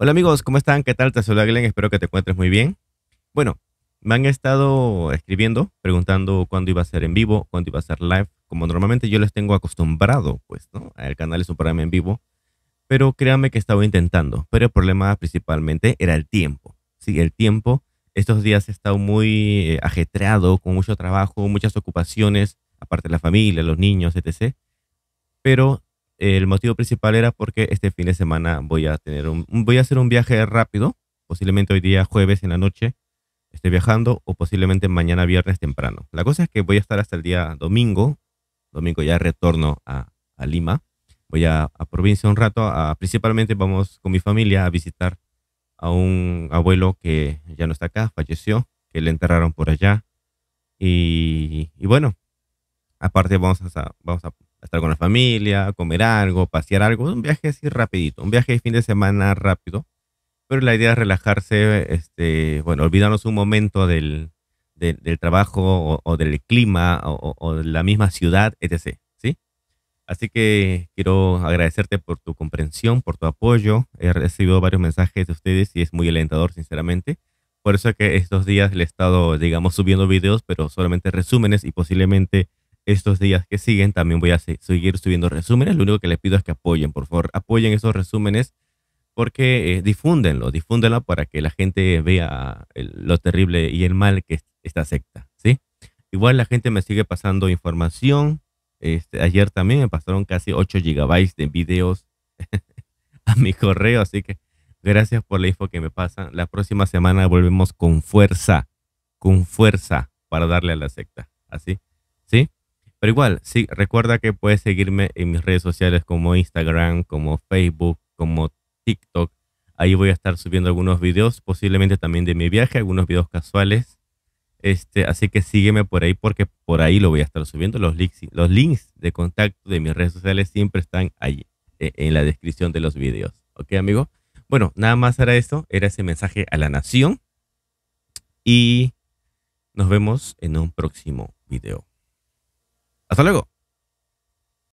Hola amigos, ¿cómo están? ¿Qué tal? Te saluda Glenn, espero que te encuentres muy bien. Bueno, me han estado escribiendo, preguntando cuándo iba a ser en vivo, cuándo iba a ser live, como normalmente yo les tengo acostumbrado, pues, ¿no? El canal es un programa en vivo, pero créanme que estaba intentando, pero el problema principalmente era el tiempo, ¿sí? El tiempo, estos días he estado muy eh, ajetreado, con mucho trabajo, muchas ocupaciones, aparte de la familia, los niños, etc. Pero el motivo principal era porque este fin de semana voy a, tener un, voy a hacer un viaje rápido, posiblemente hoy día jueves en la noche esté viajando o posiblemente mañana viernes temprano. La cosa es que voy a estar hasta el día domingo, domingo ya retorno a, Lima, voy a, provincia un rato, principalmente vamos con mi familia a visitar a un abuelo que ya no está acá, falleció, que le enterraron por allá. Y, bueno, aparte vamos a, vamos a estar con la familia, comer algo, pasear algo, un viaje así rapidito, un viaje de fin de semana rápido. Pero la idea es relajarse, este, bueno, olvidarnos un momento del, del, trabajo o, del clima o, de la misma ciudad, etc. ¿sí? Así que quiero agradecerte por tu comprensión, por tu apoyo. He recibido varios mensajes de ustedes y es muy alentador, sinceramente. Por eso es que estos días le he estado, digamos, subiendo videos, pero solamente resúmenes y posiblemente estos días que siguen también voy a seguir subiendo resúmenes. Lo único que les pido es que apoyen, por favor, apoyen esos resúmenes porque eh, difúndenlo, difúndenlo para que la gente vea lo terrible y el mal que esta secta, ¿sí? Igual la gente me sigue pasando información. Este, ayer también me pasaron casi 8 gigabytes de videos a mi correo, así que gracias por la info que me pasan. La próxima semana volvemos con fuerza, con fuerza para darle a la secta, ¿así? ¿Sí? Pero igual, sí, recuerda que puedes seguirme en mis redes sociales como Instagram, como Facebook, como TikTok. Ahí voy a estar subiendo algunos videos, posiblemente también de mi viaje, algunos videos casuales. Este, así que sígueme por ahí porque por ahí lo voy a estar subiendo. Los links, los links de contacto de mis redes sociales siempre están ahí e, en la descripción de los videos. ¿Ok, amigo? Bueno, nada más era eso, era ese mensaje a la nación. Y nos vemos en un próximo video. Hasta luego.